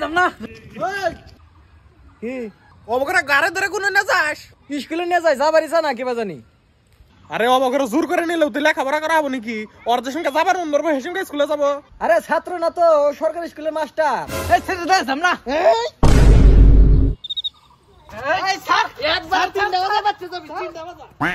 যাম না কি অবকরা গারে ধরে কোনো না যাস স্কুলে নিয়ে যাই যা বাড়ি যা না কিবা জানি আরে অবকরা জোর করে নিলেও তুই লেখাপড়া করা হবো নাকি ওর যে সঙ্গে যাবার মন করবো হেসঙ্গে স্কুলে যাবো আরে ছাত্র না তো সরকারি স্কুলের মাস্টার এই ছেড়ে দে যাম না এই স্যার একবার তিন দেওয়া যাবে তিন দেওয়া যাবে